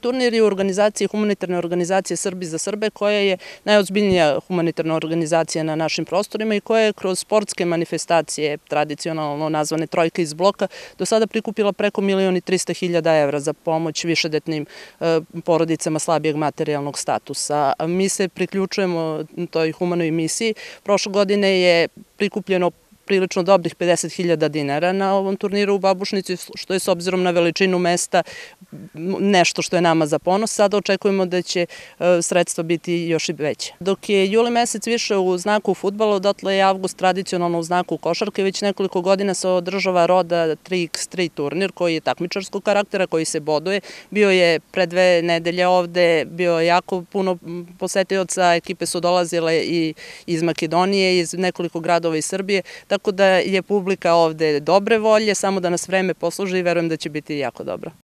Turnir je u organizaciji humanitarne organizacije Srbi za Srbe koja je najozbiljnija humanitarna organizacija na našim prostorima i koja je kroz sportske manifestacije, tradicionalno nazvane Trojka iz bloka, do sada prikupila preko 1.300.000 evra za pomoć višedetnim e, porodicama slabijeg materijalnog statusa. Mi se priključujemo toj humanoj misiji. Prošle godine je prikupljeno prilično dobrih 50.000 dinara na ovom turniru u Babušnici, što je s obzirom na veličinu mesta nešto što je nama za ponos. Sada očekujemo da će e, sredstva biti još i veće. Dok je juli mesec više u znaku futbala, dotle je avgust tradicionalno u znaku košarke. Već nekoliko godina se održava roda 3x3 turnir koji je takmičarskog karaktera, koji se boduje. Bio je pre dve nedelje ovde, bio je jako puno posetioca, ekipe su dolazile i iz Makedonije, iz nekoliko gradova iz Srbije, tako tako da je publika ovde dobre volje, samo da nas vreme posluži i verujem da će biti jako dobro.